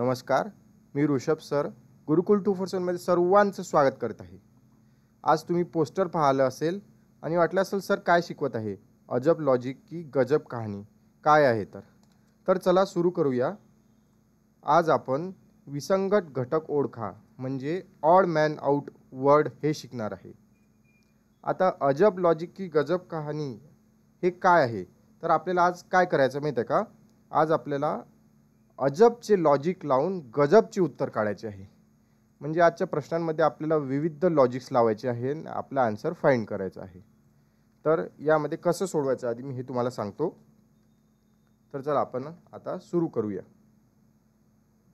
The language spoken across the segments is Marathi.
नमस्कार मी Rishabh sir Gurukul two four सेवनमध्ये सर्वांचं स्वागत करत आहे आज तुम्ही पोस्टर पाहिलं असेल आणि वाटलं असेल सर काय शिकवत आहे अजब लॉजिक की गजब कहाणी काय आहे तर तर चला सुरू करूया आज आपण विसंगत घटक ओळखा म्हणजे ऑड मॅन आउट वर्ड हे शिकणार आहे आता अजब लॉजिक की गजब कहाणी हे काय आहे तर आपल्याला आज काय करायचं माहीत आहे का आज आपल्याला अजबचे लॉजिक लावून गजबचे उत्तर काढायचे आहे म्हणजे आजच्या प्रश्नांमध्ये आपल्याला विविध लॉजिक्स लावायचे आहे आणि आपला आन्सर फाईंड करायचा आहे तर यामध्ये कसं सोडवायचं आधी मी हे तुम्हाला सांगतो तर चला आपण आता सुरू करूया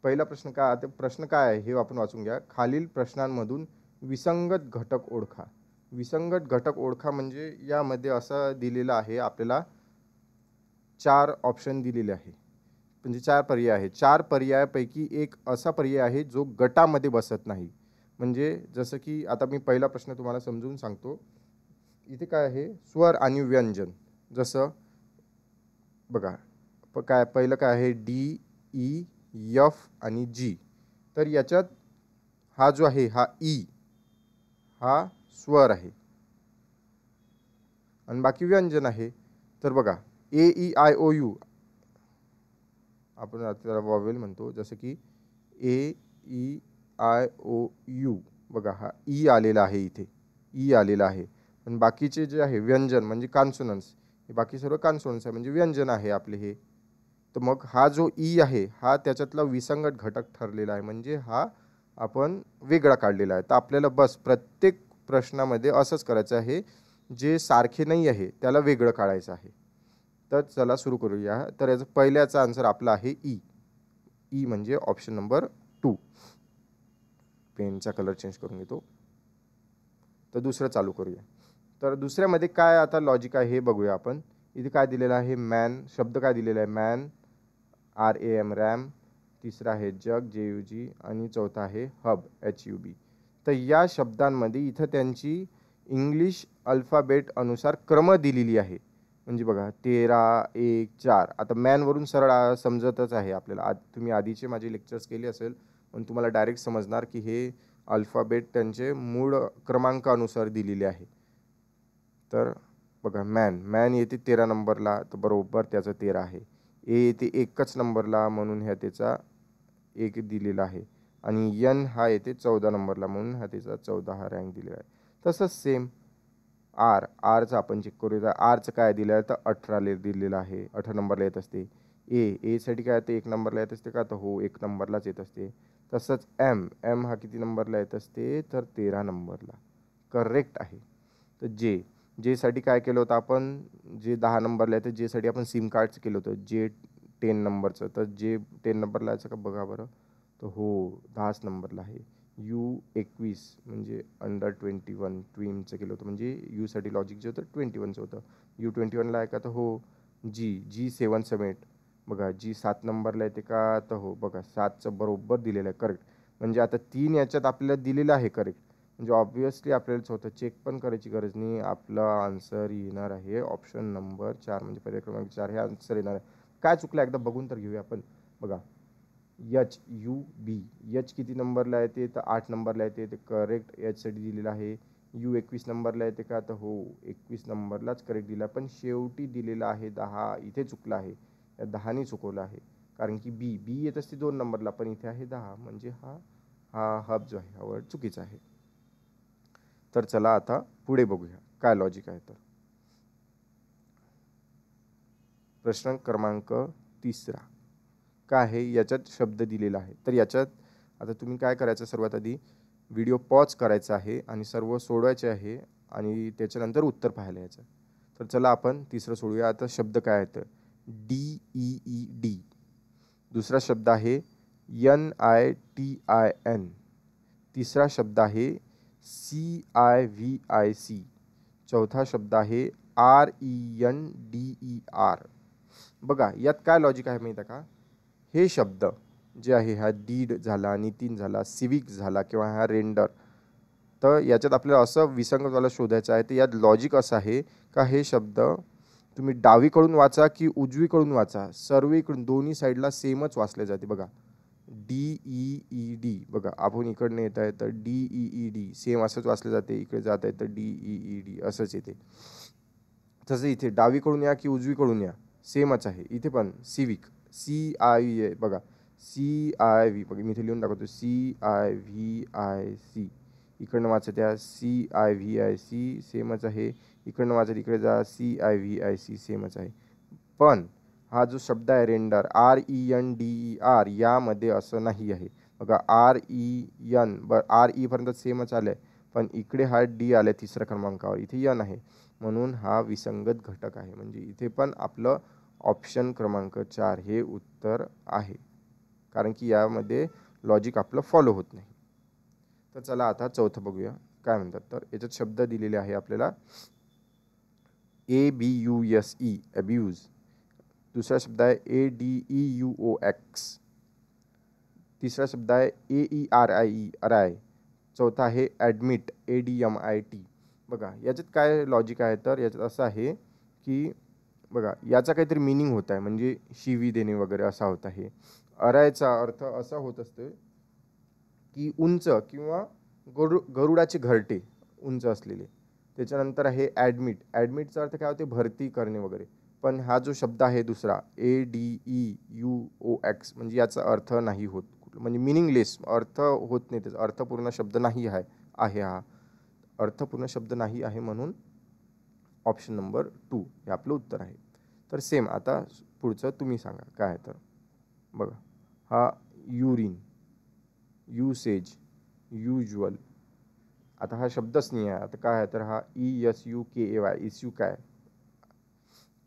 पहिला प्रश्न काय आता प्रश्न काय आहे हे आपण वाचून घ्या खालील प्रश्नांमधून विसंगत घटक ओळखा विसंगत घटक ओळखा म्हणजे यामध्ये असं दिलेलं आहे आपल्याला चार ऑप्शन दिलेले आहे म्हणजे चार पर्याय आहे चार पर्यायापैकी एक असा पर्याय आहे जो गटामध्ये बसत नाही म्हणजे जसं की आता मी पहिला प्रश्न तुम्हाला समजून सांगतो इथे काय आहे स्वर आणि व्यंजन जसं बघा प काय पहिलं काय आहे डी ई यफ आणि जी तर याच्यात हा जो आहे हा ई हा स्वर आहे आणि बाकी व्यंजन आहे तर बघा A E I O U आपण त्याला वॉवेल म्हणतो जसं की A E I O U बघा हा ई e आलेला आहे इथे ई e आलेला आहे पण बाकीचे जे आहे व्यंजन म्हणजे कान्सोनन्स हे बाकी सर्व कान्सोनन्स आहे म्हणजे व्यंजन आहे आपले हे तर मग हा जो ई e आहे हा त्याच्यातला विसंगत घटक ठरलेला आहे म्हणजे हा आपण वेगळा काढलेला आहे तर आपल्याला बस प्रत्येक प्रश्नामध्ये असंच करायचं आहे जे सारखे नाही आहे त्याला वेगळं काढायचं आहे तर चला सुरू करूया तर याचं पहिल्याचा आन्सर आपला आहे ई e. ई e म्हणजे ऑप्शन नंबर टू पेनचा कलर चेंज करून घेतो तर दुसरं चालू करूया तर दुसऱ्यामध्ये काय आता लॉजिक आहे हे बघूया आपण इथे काय दिलेलं आहे मॅन शब्द काय दिलेला आहे man R A M ram तिसरा आहे जग जे यू जी आणि चौथा आहे हब एच यू बी तर या शब्दांमध्ये इथं त्यांची इंग्लिश अल्फाबेट अनुसार क्रम दिलेली आहे म्हणजे बघा तेरा एक चार आता मॅनवरून सरळ समजतच आहे आपल्याला आ तुम्ही आधीचे माझे लेक्चर्स केले असेल पण तुम्हाला डायरेक्ट समजणार की हे अल्फाबेट त्यांचे मूळ क्रमांकानुसार दिलेले आहे तर बघा मॅन मॅन येते तेरा नंबरला तर बरोबर त्याचा तेरा आहे ए येते एकच नंबरला म्हणून ह्या त्याचा एक दिलेला आहे आणि यन हा येते चौदा नंबरला म्हणून हा त्याचा चौदा हा रँक दिलेला आहे तसंच सेम आर आरचं आपण चेक करूया आरचं काय दिलं तर तर ले दिलेलं आहे अठरा नंबरला येत असते ए एसाठी काय ते एक नंबरला येत असते का तर हो एक नंबरलाच येत असते तसंच एम एम हा किती नंबरला येत असते तर तेरा नंबरला करेक्ट आहे तर जे जेसाठी काय केलं होतं आपण जे दहा नंबरला येतं जेसाठी आपण सिम कार्डचं केलं होतं जे टेन नंबरचं तर जे टेन नंबरला यायचं का बघा बरं तर हो दहाच नंबरला आहे यू एकवीस म्हणजे अंडर ट्वेंटी वन ट्वीमचं केलं होतं म्हणजे यूसाठी लॉजिक जे होतं ट्वेंटी वनचं होतं यू ट्वेंटी वनला आहे का तर हो जी जी सेवन समेट बघा जी सात नंबरला येते का तर हो बघा सातचं बरोबर दिलेलं आहे करेक्ट म्हणजे आता तीन याच्यात आपल्याला दिलेलं आहे करेक्ट म्हणजे ऑब्वियसली आपल्याला होतं चेक पण करायची गरज नाही आपला आन्सर येणार आहे ऑप्शन नंबर चार म्हणजे पर्याय क्रमांक चार हे आन्सर येणार आहे काय चुकलं एकदा बघून तर घेऊया आपण बघा यच यू बी यच किती नंबरला येते तर आठ नंबरला येते ते करेक्ट याचसाठी दिलेलं आहे यू एकवीस नंबरला येते का तर हो एकवीस नंबरलाच करेक्ट दिला पण शेवटी दिलेला आहे दहा इथे चुकला आहे या दहाने चुकवलं आहे कारण की बी बी येत असते दोन नंबरला पण इथे आहे दहा म्हणजे हा हा हब जो आहे हा वर्ड चुकीचा आहे तर चला आता पुढे बघूया काय लॉजिक आहे तर प्रश्न क्रमांक तिसरा काय आहे याच्यात शब्द दिलेला आहे तर याच्यात आता तुम्ही काय करायचं सर्वात आधी व्हिडिओ पॉज करायचा आहे आणि सर्व सोडवायचे आहे आणि त्याच्यानंतर उत्तर पाहायला यायचं तर चला आपण तिसरं सोडूया आता शब्द काय आहे डी ई ई डी दुसरा शब्द आहे N I T I N तिसरा शब्द आहे C I V I C चौथा शब्द आहे R E N D E R बघा यात काय लॉजिक आहे माहीत आहे का हे शब्द जे आहे हा डीड झाला नितीन झाला सिविक झाला किंवा हा रेंडर तर याच्यात आपल्याला असं विसंगतवाला शोधायचं आहे तर यात लॉजिक असं आहे का हे शब्द तुम्ही डावीकडून वाचा की उजवीकडून वाचा सर्वेकडून दोन्ही साईडला सेमच वाचले जाते बघा डी ई ई डी बघा आपण इकडनं येत आहे तर D E E D same असंच वाचले जाते इकडे जात आहे तर डी ई ई डी असंच येते तसं इथे डावीकडून या की उजवीकडून या सेमच आहे इथे पण सिविक सी आय व्ही बघा सी आय व्ही बघा मी इथे लिहून दाखवतो C I V I C इकडनं वाचा त्या C I V I C सेमच आहे इकडनं वाचा इकडे जा C I V I C सेमच आहे पण हा जो शब्द आहे render R E N D E R यामध्ये असं नाही आहे बघा आर ई एन बर आर ईपर्यंत e सेमच आलं आहे पण इकडे हा डी आला आहे तिसऱ्या क्रमांकावर इथे यन आहे म्हणून हा विसंगत घटक आहे म्हणजे इथे पण आपलं ऑप्शन क्रमांक चार हे उत्तर आहे कारण की यामध्ये लॉजिक आपलं फॉलो होत नाही तर चला आता चौथं बघूया काय म्हणतात तर याच्यात शब्द दिलेले आहे आपल्याला A B U S E abuse दुसरा शब्द आहे A D E U O X तिसरा शब्द आहे A E R I E R I चौथा आहे admit A D M I T बघा याच्यात काय लॉजिक आहे तर याच्यात असं आहे की बघा याचा काहीतरी मिनिंग होत आहे म्हणजे शिवी देणे वगैरे असा होत आहे अरायचा अर्थ असा होत असतो की उंच किंवा गरु गरुडाचे घरटे उंच असलेले त्याच्यानंतर आहे ॲडमिट ॲडमिटचा अर्थ काय होते भरती करणे वगैरे पण हा जो शब्द आहे दुसरा A D E U O X म्हणजे याचा अर्थ नाही होत म्हणजे मिनिंगलेस अर्थ होत नाही त्याचा अर्थपूर्ण शब्द नाही आहे आहे हा अर्थपूर्ण शब्द नाही आहे म्हणून ऑप्शन नंबर टू हे आपलं उत्तर आहे तर सेम आता पुढचं तुम्ही सांगा काय तर बघा हा युरिन युसेज युज्युअल आता हा शब्दच नाही आहे आता काय आहे तर हा E S U K A Y U काय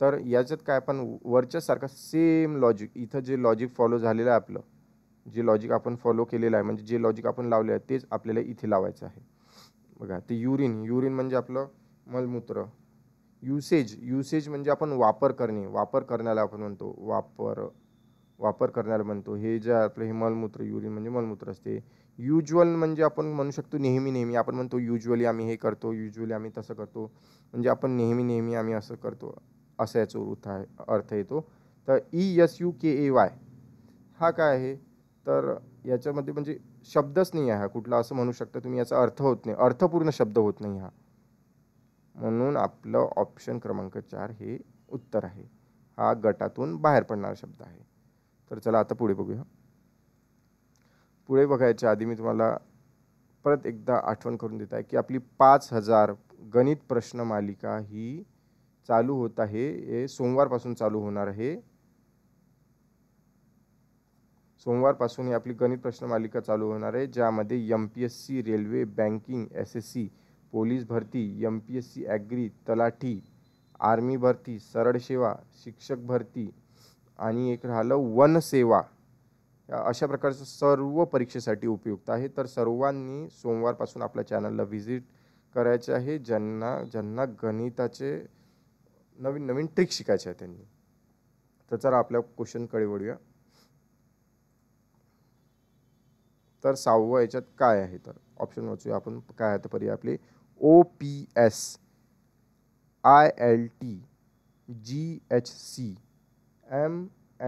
तर याच्यात काय आपण वरच्यासारखा सेम लॉजिक इथं जे लॉजिक फॉलो झालेलं आहे आपलं जे लॉजिक आपण फॉलो केलेलं आहे म्हणजे जे लॉजिक आपण लावले आहे तेच आपल्याला इथे लावायचं आहे बघा ते युरिन युरिन म्हणजे आपलं मलमूत्र युसेज युसेज म्हणजे आपण वापर करणे वापर करण्याला आपण म्हणतो वापर वापर करण्याला म्हणतो हे जे आपलं हे मलमूत्र युरिन म्हणजे मलमूत्र असते युज्युअल म्हणजे आपण म्हणू शकतो नेहमी नेहमी आपण म्हणतो युज्युअली आम्ही हे करतो युज्युअली आम्ही तसं करतो म्हणजे आपण नेहमी नेहमी आम्ही असं करतो असा याचा अर्थ आहे अर्थ येतो तर E S U K A Y हा काय आहे तर याच्यामध्ये म्हणजे शब्दच नाही आहे हा कुठला असं म्हणू शकता तुम्ही याचा अर्थ होत नाही अर्थपूर्ण शब्द होत नाही हा म्हणून आपलं ऑप्शन क्रमांक चार हे उत्तर आहे हा गटातून बाहेर पडणारा शब्द आहे तर चला आता पुढे बघूया पुढे बघायच्या आधी मी तुम्हाला परत एकदा आठवण करून देत आहे की आपली पाच हजार गणित प्रश्न मालिका ही चालू होत आहे हे सोमवारपासून चालू होणार आहे सोमवारपासून ही आपली गणित प्रश्न मालिका चालू होणार आहे ज्यामध्ये M P S C railway banking S S C police भरती M P S C agri तलाठी आर्मी भरती सरळ सेवा शिक्षक भरती आणि एक राहिलं वनसेवा अशा प्रकारचं सर्व परीक्षेसाठी उपयुक्त आहे तर सर्वांनी सोमवारपासून आपल्या चॅनलला व्हिजिट करायचे आहे ज्यांना ज्यांना गणिताचे नवीन नवीन ट्रिक शिकायचे आहे त्यांनी तर चला आपल्या क्वेश्चनकडे वळूया तर सहावं याच्यात काय आहे तर ऑप्शन वाचूया आपण काय आहे तर पर्याय आपली O P S I L T G H C M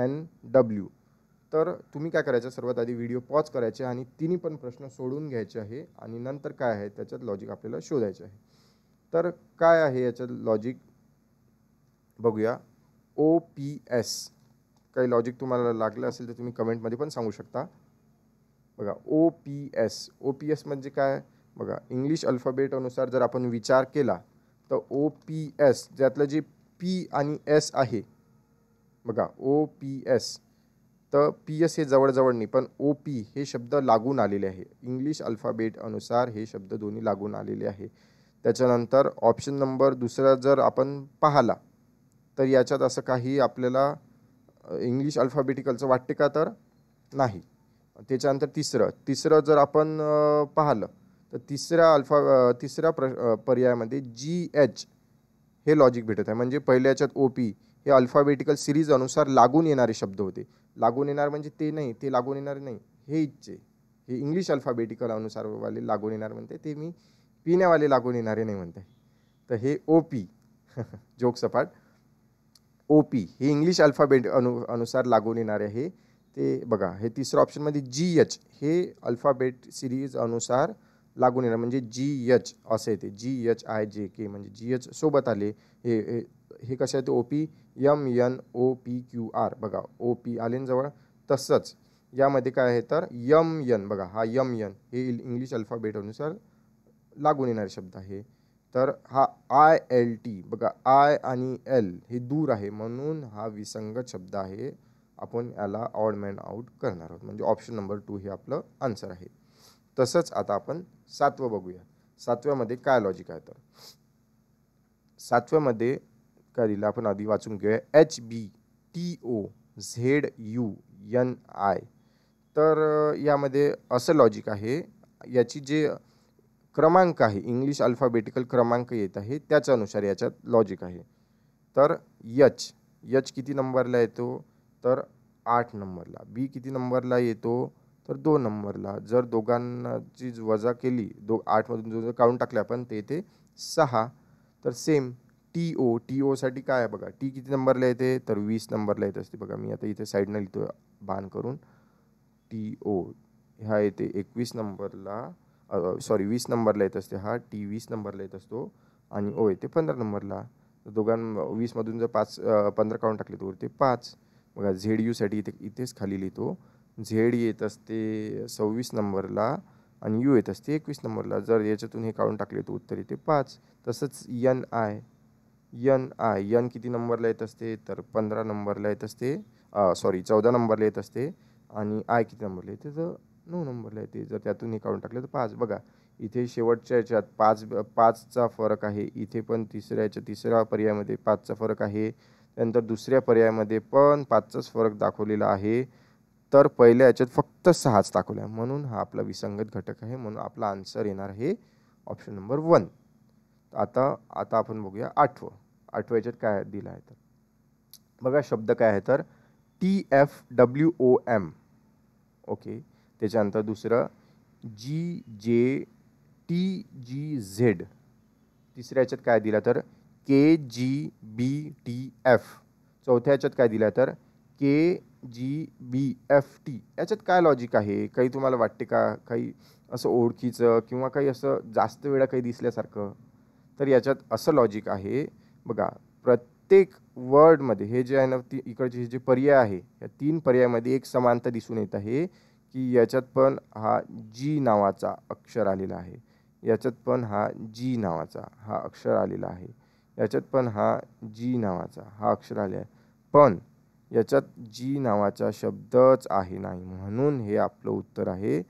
N W तर तुम्ही काय करायचं सर्वात आधी व्हिडिओ पॉज करायचे आणि तिन्ही पण प्रश्न सोडून घ्यायचे आहे आणि नंतर काय आहे त्याच्यात लॉजिक आपल्याला शोधायचं आहे तर काय आहे याच्यात लॉजिक बघूया ओ पी एस काही लॉजिक तुम्हाला लागलं असेल तर तुम्ही कमेंटमध्ये पण सांगू शकता बघा O P S O P S म्हणजे काय बघा इंग्लिश अल्फाबेटनुसार जर आपण विचार केला तर ओ पी एस ज्यातलं जे पी आणि एस आहे बघा ओ पी एस तर पी एस हे जवळजवळ नाही पण ओ पी हे शब्द लागून आलेले आहे इंग्लिश अल्फाबेट अनुसार हे शब्द दोन्ही लागून आलेले आहे त्याच्यानंतर ऑप्शन नंबर दुसरा जर आपण पाहला तर याच्यात असं काही आपल्याला इंग्लिश अल्फाबेटिकलचं वाटते का तर नाही त्याच्यानंतर तिसरं तिसरं जर आपण पाहिलं तर तिसऱ्या अल्फा तिसऱ्या प्र पर्यायामध्ये जी एच हे लॉजिक भेटत आहे म्हणजे पहिल्या याच्यात ओ पी हे अल्फाबेटिकल सिरीज अनुसार लागून येणारे शब्द होते लागून येणार म्हणजे ते नाही ते लागून येणार नाही हे इच्छे हे इंग्लिश अल्फाबेटिकल अनुसारवाले लागून येणार म्हणते ते मी पिण्यावाले लागून येणारे नाही म्हणते तर हे ओ पी जोक सपाट ओ पी हे इंग्लिश अल्फाबेट अनु अनुसार लागून येणारे हे ते बघा हे तिसरं ऑप्शनमध्ये जी एच हे अल्फाबेट सिरीज अनुसार लागून येणार म्हणजे जी एच असं येते जी एच आय जे के म्हणजे जी एच सोबत आले हे हे कसे ते O P M N O P Q R बघा ओ पी जवळ तसंच यामध्ये काय आहे तर यम यन बघा हा यम यन हे इंग्लिश अल्फाबेटनुसार लागून येणारे शब्द आहे तर हा आय एल टी बघा आय आणि एल हे दूर आहे म्हणून हा विसंगत शब्द आहे आपण याला ऑड मॅन आउट करणार आहोत म्हणजे ऑप्शन नंबर टू हे आपलं आन्सर आहे तसंच आता आपण सातवं बघूया सातव्यामध्ये काय लॉजिक आहे तर सातव्यामध्ये काय दिलं आपण आधी वाचून घेऊया H B T O Z U N I तर यामध्ये असं लॉजिक आहे याची जे क्रमांक आहे इंग्लिश अल्फाबेटिकल क्रमांक येत आहे त्याच्यानुसार याच्यात लॉजिक आहे तर यच यच किती नंबरला येतो तर आठ नंबरला बी किती नंबरला येतो तर दोन नंबरला जर दोघांची वजा केली दो आठमधून जर काढून टाकले आपण ते येते सहा तर सेम टी ओ टी ओसाठी काय आहे बघा टी किती नंबरला येते तर वीस नंबरला येत असते बघा मी आता इथे साईडनं लिहितो बाण करून टी ओ ह्या येते एकवीस नंबरला सॉरी वीस नंबरला येत असते हा टी वीस नंबरला येत असतो आणि ओ येते पंधरा नंबरला दोघां वीसमधून जर पाच पंधरा काढून टाकले तर ते पाच बघा झेड यूसाठी इथे इथेच खाली लिहितो झेड येत असते सव्वीस नंबरला आणि यू येत असते एकवीस नंबरला जर याच्यातून हे काढून टाकले तर उत्तर येते पाच तसंच N I N I N किती नंबरला येत असते तर पंधरा नंबरला येत असते सॉरी चौदा नंबरला येत असते आणि आय किती नंबरला येते तर नऊ नंबरला येते जर त्यातून हे काढून टाकले तर पाच बघा इथे शेवटच्या याच्यात पाच पाचचा फरक आहे इथे पण तिसऱ्या याच्या तिसऱ्या पर्यायामध्ये पाचचा फरक आहे त्यानंतर दुसऱ्या पर्यायामध्ये पण पाचचाच फरक दाखवलेला आहे तर पहिल्या याच्यात फक्त सहाच दाखवलं आहे म्हणून हा आपला विसंगत घटक आहे म्हणून आपला आन्सर येणार आहे ऑप्शन नंबर वन आता आता आपण बघूया आठवं आठव्या याच्यात काय दिलं आहे तर बघा शब्द काय आहे तर T F W O M okay त्याच्यानंतर दुसरं जी जे टी जी झेड तिसऱ्या याच्यात काय दिलं तर के जी बी टी एफ चौथ्या याच्यात काय दिलं तर के जी बी एफ टी याच्यात काय लॉजिक आहे काही तुम्हाला वाटते का काही असं ओळखीचं किंवा काही असं जास्त वेळा काही दिसल्यासारखं तर याच्यात असं लॉजिक आहे बघा प्रत्येक वर्डमध्ये हे जे आहे ना ती इकडचे जे पर्याय आहे या तीन पर्यायामध्ये एक समानता दिसून येत आहे की याच्यात पण हा जी नावाचा अक्षर आलेला आहे याच्यात पण हा जी नावाचा हा अक्षर आलेला आहे याच्यात पण हा जी नावाचा हा अक्षर आलेला आहे पण याच्यात जी नावाचा शब्दच आहे नाही म्हणून हे आपलं उत्तर आहे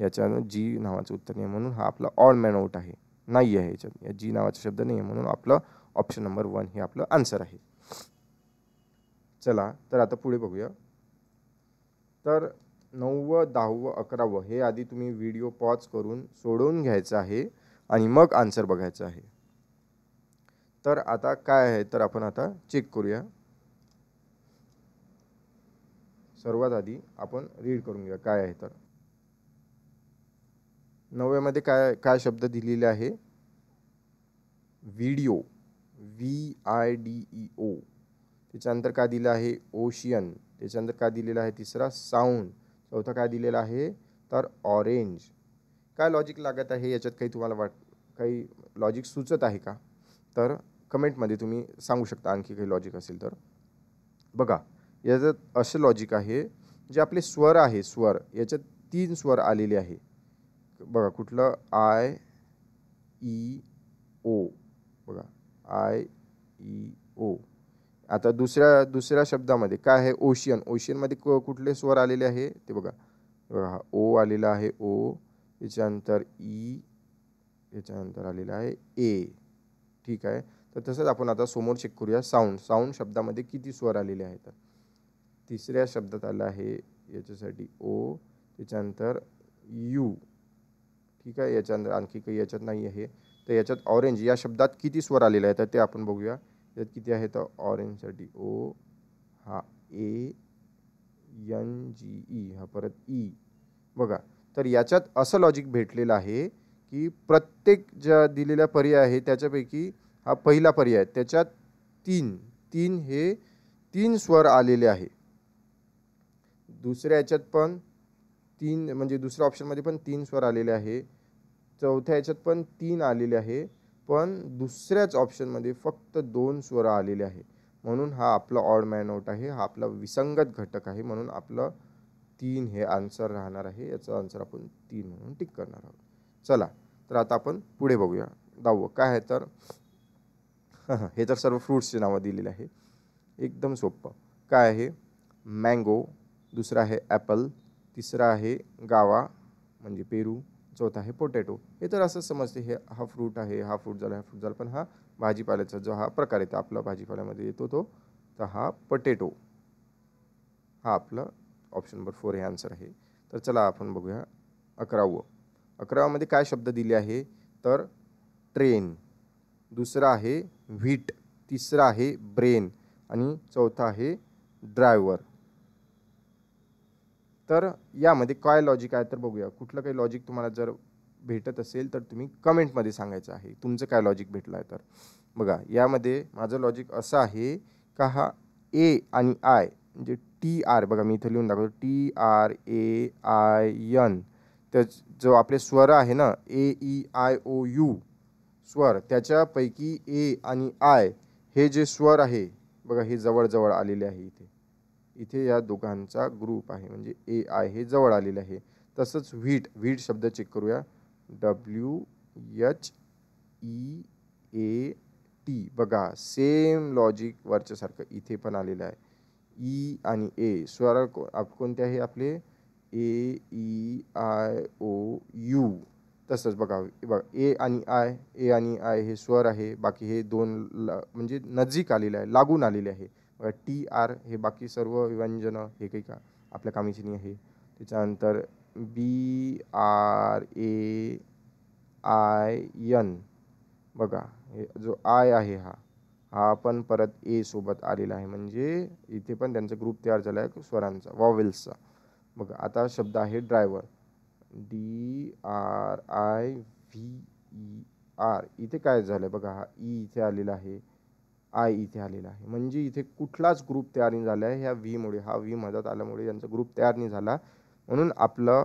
याच्यानं जी नावाचं उत्तर नाही म्हणून हा आपला ऑल मॅन आउट आहे नाही आहे याच्यात या जी नावाचा शब्द नाही आहे म्हणून आपलं ऑप्शन नंबर वन हे आपलं आन्सर आहे चला तर आता पुढे बघूया तर नववं दहावं अकरावं हे आधी तुम्ही व्हिडिओ पॉज करून सोडवून घ्यायचं आहे आणि मग आन्सर बघायचं आहे तर आता काय आहे तर आपण आता चेक करूया सर्वात आधी आपण रीड करून घ्या काय आहे तर नवव्यामध्ये काय काय शब्द दिलेले आहे video V I D E O त्याच्यानंतर काय दिलं आहे ओशियन त्याच्यानंतर काय दिलेलं आहे तिसरा साऊंड चौथा काय दिलेला आहे तर ऑरेंज काय लॉजिक लागत आहे याच्यात काही तुम्हाला वाट काही लॉजिक सुचत आहे का तर कमेंटमध्ये तुम्ही सांगू शकता आणखी काही लॉजिक असेल तर बघा याच्यात असं लॉजिक आहे जे आपले स्वर आहे स्वर याच्यात तीन स्वर आलेले आहे बघा कुठलं आय ई ओ बघा आय ई ओ आता दुसऱ्या दुसऱ्या शब्दामध्ये काय आहे ओशियन ओशियनमध्ये क कुठले स्वर आलेले आहे ते बघा बघा ओ आलेला आहे ओ याच्यानंतर ई e, याच्यानंतर आलेला आहे ए ठीक आहे तर तसंच आपण आता समोर चेक करूया साऊंड साऊंड शब्दामध्ये किती स्वर आलेले आहेत तिसऱ्या शब्दात आलं आहे याच्यासाठी ओ त्याच्यानंतर यू ठीक आहे याच्यानंतर आणखी काही याच्यात नाही आहे तर याच्यात ऑरेंज या शब्दात किती स्वर आलेला आहे तर ते आपण बघूया त्यात किती आहे तर ऑरेंजसाठी ओ हा ए एन जी ई हा परत ई e. बघा तर याच्यात असं लॉजिक भेटलेलं आहे की प्रत्येक ज्या दिलेला पर्याय आहे त्याच्यापैकी हा पहिला पर्याय आहे त्याच्यात तीन तीन हे तीन स्वर आलेले आहे दुसऱ्या याच्यात पण तीन म्हणजे दुसऱ्या ऑप्शनमध्ये पण तीन स्वर आलेले आहे चौथ्या याच्यात पण तीन आलेले आहे पण दुसऱ्याच ऑप्शनमध्ये फक्त दोन स्वर आलेले आहे म्हणून हा आपला ऑड मॅन आउट आहे हा आपला विसंगत घटक आहे म्हणून आपलं तीन हे आन्सर राहणार आहे याचा आन्सर आपण तीन म्हणून टिक करणार आहोत चला तर आता आपण पुढे बघूया दाव काय आहे तर हे तर सर्व फ्रूट्सचे नावं दिलेले आहे एकदम सोपं काय आहे मँगो दुसरा आहे ॲपल तिसरा आहे गावा म्हणजे पेरू चौथा आहे पोटॅटो हे तर असं समजते हे हा फ्रूट आहे हा फ्रूट झाला हा फ्रूट झाला पण हा भाजीपाल्याचा जो हा प्रकार येतो आपला भाजीपाल्यामध्ये येतो तो तर हा पटेटो हा आपला ऑप्शन नंबर फोर हे आन्सर आहे तर चला आपण बघूया अकरावं अकरावामध्ये काय शब्द दिले आहे तर ट्रेन दुसरा आहे व्हीट तिसरा आहे ब्रेन आणि चौथा आहे ड्रायव्हर तर यामध्ये काय लॉजिक आहे तर बघूया कुठलं काही लॉजिक तुम्हाला जर भेटत असेल तर तुम्ही कमेंटमध्ये सांगायचं आहे तुमचं काय लॉजिक भेटलं आहे तर बघा यामध्ये माझं लॉजिक असं आहे का हा ए आणि आय म्हणजे टी आर बघा मी इथं लिहून दाखवतो T R A I N त्या जो आपले स्वर आहे ना A E I O U स्वर त्याच्यापैकी ए आणि आय हे जे स्वर आहे बघा हे जवळजवळ आलेले आहे इथे इथे या दोघांचा ग्रुप आहे म्हणजे ए आय हे जवळ आलेलं आहे तसंच व्हीट व्हीट शब्द चेक करूया W H E A T बघा सेम लॉजिक वरच्यासारखं इथे पण आलेलं आहे ई e आणि ए स्वर को कोणते आहे आपले A E I O U तसंच बघा बघा ए आणि आय ए आणि आय हे स्वर आहे बाकी हे दोन म्हणजे नजीक आलेलं आहे लागून आलेले आहे टी आर हे बाकी सर्व विव्यंजनं हे काही का आपल्या नाही आहे त्याच्यानंतर B R A I N बघा हे जो आय आहे हा हा पण परत ए सोबत आलेला आहे म्हणजे इथे पण त्यांचा ग्रुप तयार झाला आहे स्वरांचा वॉवेल्सचा बघा आता शब्द आहे driver D R I V E R इथे काय झालं बघा हा ई e इथे आलेला आहे आय इथे आलेला आहे म्हणजे इथे कुठलाच ग्रुप तयार नाही झाला आहे ह्या व्हीमुळे हा व्ही मदत आल्यामुळे यांचा ग्रुप तयार नाही झाला म्हणून आपलं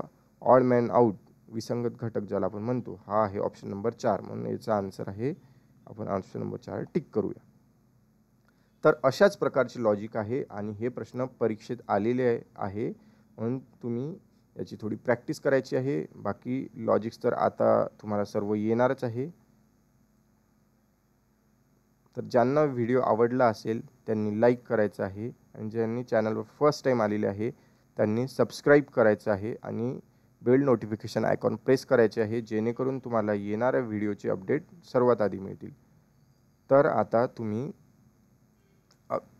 ऑड मॅन आऊट विसंगत घटक ज्याला आपण म्हणतो हा आहे ऑप्शन नंबर चार म्हणून याचा आन्सर आहे आपण ऑप्शन नंबर चार टिक करूया तर अशाच प्रकारची लॉजिक आहे आणि हे प्रश्न परीक्षेत आलेले आहे म्हणून तुम्ही याची थोडी प्रॅक्टिस करायची आहे बाकी लॉजिक्स तर आता तुम्हाला सर्व येणारच आहे तर ज्यांना व्हिडिओ आवडला असेल त्यांनी लाईक करायचं आहे आणि ज्यांनी चॅनलवर फर्स्ट टाईम आलेले आहे त्यांनी सबस्क्राईब करायचं आहे आणि बेल नोटिफिकेशन आयकॉन प्रेस करायचे आहे जेणेकरून तुम्हाला येणाऱ्या व्हिडिओचे अपडेट सर्वात आधी मिळतील तर आता तुम्ही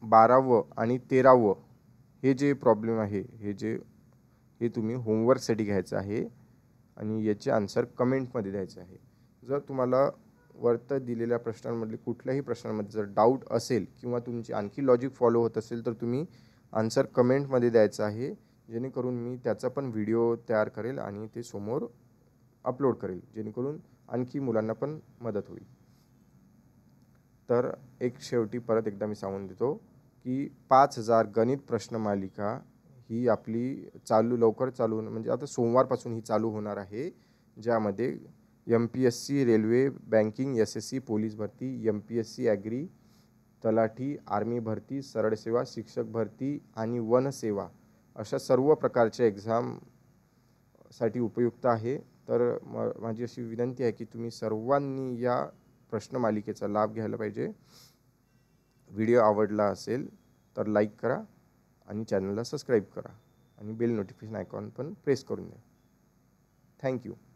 बारावं आणि तेरावं हे जे प्रॉब्लेम आहे हे जे हे तुम्ही होमवर्कसाठी घ्यायचं आहे आणि याचे आन्सर कमेंटमध्ये द्यायचं आहे जर तुम्हाला वरतं दिलेल्या प्रश्नांमधले कुठल्याही प्रश्नांमध्ये जर डाऊट असेल किंवा तुमची आणखी लॉजिक फॉलो होत असेल तर तुम्ही आन्सर कमेंटमध्ये द्यायचं आहे जेणेकरून मी त्याचा पण व्हिडिओ तयार करेल आणि ते समोर अपलोड करेल जेणेकरून आणखी मुलांना पण मदत होईल तर एक शेवटी परत एकदा मी सांगून देतो की पाच हजार गणित प्रश्नमालिका ही आपली चालू लवकर चालू म्हणजे आता सोमवारपासून ही चालू होणार आहे ज्यामध्ये M P S C railway banking S S C police भरती M P S C agri तलाठी आर्मी भरती सरळ सेवा शिक्षक भरती आणि वनसेवा अशा सर्व प्रकारच्या एक्झामसाठी उपयुक्त आहे तर म माझी अशी विनंती आहे की तुम्ही सर्वांनी या प्रश्नमालिकेचा लाभ घ्यायला पाहिजे व्हिडिओ आवडला असेल तर लाईक करा आणि चॅनलला सबस्क्राईब करा आणि बेल नोटिफिकेशन आयकॉन पण प्रेस करून द्या थँक्यू